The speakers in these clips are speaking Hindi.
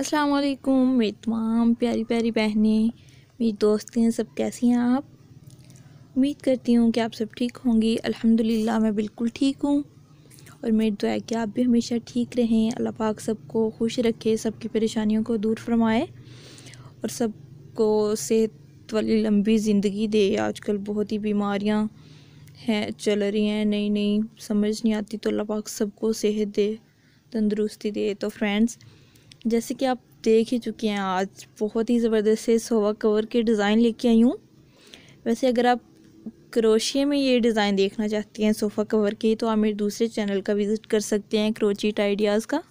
अस्सलाम वालेकुम मेरी तमाम प्यारी प्यारी बहनें मेरी दोस्तें सब कैसी हैं आप उम्मीद करती हूँ कि आप सब ठीक होंगी अल्हम्दुलिल्लाह मैं बिल्कुल ठीक हूँ और मेरी दुआ है कि आप भी हमेशा ठीक रहें अल्लाह पाक सबको खुश रखे सबकी परेशानियों को दूर फरमाए और सबको सेहत वाली लंबी ज़िंदगी दे आजकल बहुत ही बीमारियाँ हैं चल रही हैं नई नई समझ नहीं आती तो अल्लाह पाक सबको सेहत दे तंदुरुस्ती दे तो फ्रेंड्स जैसे कि आप देख ही चुके हैं आज बहुत ही ज़बरदस्त से सोवा कवर के डिज़ाइन लेके आई हूँ वैसे अगर आप क्रोशिए में ये डिज़ाइन देखना चाहती हैं सोफ़ा कवर के तो आप मेरे दूसरे चैनल का विज़िट कर सकते हैं क्रोचिट आइडियाज़ का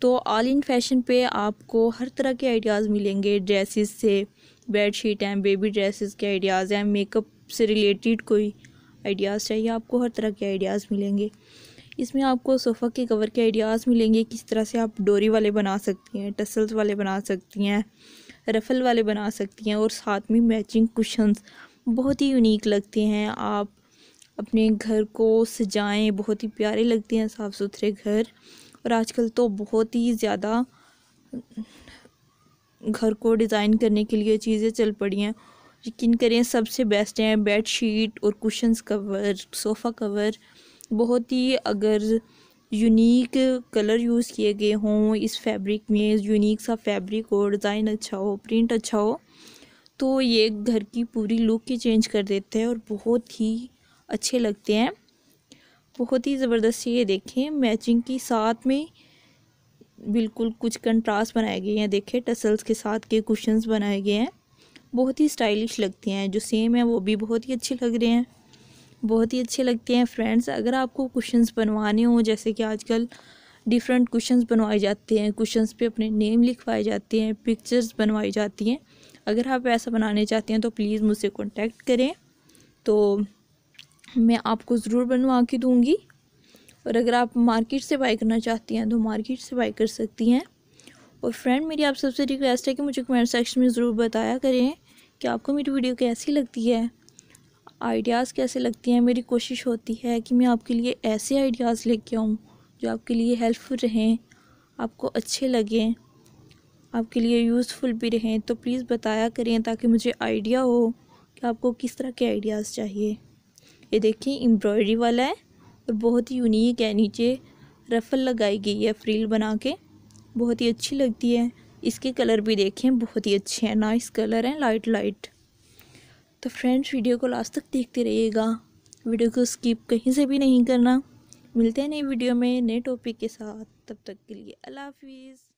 तो ऑल इन फैशन पे आपको हर तरह के आइडियाज़ मिलेंगे ड्रेसेस से बेड शीट हैं बेबी ड्रेसेस के आइडियाज़ हैं मेकअप से रिलेटेड कोई आइडियाज़ चाहिए आपको हर तरह के आइडियाज़ मिलेंगे इसमें आपको सोफ़ा के कवर के आइडियाज़ मिलेंगे किस तरह से आप डोरी वाले बना सकती हैं टसल्स वाले बना सकती हैं रफ़ल वाले बना सकती हैं और साथ में मैचिंग कुशंस बहुत ही यूनिक लगते हैं आप अपने घर को सजाएं बहुत ही प्यारे लगते हैं साफ़ सुथरे घर और आजकल तो बहुत ही ज़्यादा घर को डिज़ाइन करने के लिए चीज़ें चल पड़ी हैं यकीन करें सबसे बेस्ट हैं बेड शीट और कुशंस कवर सोफ़ा कवर बहुत ही अगर यूनिक कलर यूज़ किए गए हों इस फैब्रिक में यूनिक सा फैब्रिक हो डिज़ाइन अच्छा हो प्रिंट अच्छा हो तो ये घर की पूरी लुक ही चेंज कर देते हैं और बहुत ही अच्छे लगते हैं बहुत ही ज़बरदस्त ये देखें मैचिंग के साथ में बिल्कुल कुछ कंट्रास्ट बनाए गए हैं देखें टसल्स के साथ के कुशंस बनाए गए हैं बहुत ही स्टाइलिश लगते हैं जो सेम है वो भी बहुत ही अच्छे लग रहे हैं बहुत ही अच्छे लगते हैं फ्रेंड्स अगर आपको क्वेश्चन बनवाने हों जैसे कि आजकल डिफरेंट क्वेश्चंस बनवाए जाते हैं क्वेश्चंस पे अपने नेम लिखवाए जाते हैं पिक्चर्स बनवाई जाती हैं अगर आप ऐसा बनाने चाहते हैं तो प्लीज़ मुझसे कॉन्टेक्ट करें तो मैं आपको ज़रूर बनवा के दूँगी और अगर आप मार्केट से बाई करना चाहती हैं तो मार्केट से बाई कर सकती हैं और फ्रेंड मेरी आप सबसे रिक्वेस्ट है कि मुझे कमेंट सेक्शन में ज़रूर बताया करें कि आपको मेरी वीडियो कैसी लगती है आइडियाज़ कैसे लगती हैं मेरी कोशिश होती है कि मैं आपके लिए ऐसे आइडियाज़ लेके आऊँ जो आपके लिए हेल्पफुल रहें आपको अच्छे लगें आपके लिए यूज़फुल भी रहें तो प्लीज़ बताया करें ताकि मुझे आइडिया हो कि आपको किस तरह के आइडियाज़ चाहिए ये देखिए एम्ब्रॉयडरी वाला है और बहुत ही यूनिक है नीचे रफल लगाई गई है फ्रील बना के बहुत ही अच्छी लगती है इसके कलर भी देखें बहुत ही अच्छे हैं नाइस कलर हैं लाइट लाइट तो फ्रेंड्स वीडियो को लास्ट तक देखते रहिएगा वीडियो को स्किप कहीं से भी नहीं करना मिलते हैं नई वीडियो में नए टॉपिक के साथ तब तक के लिए अल्लाह हाफिज़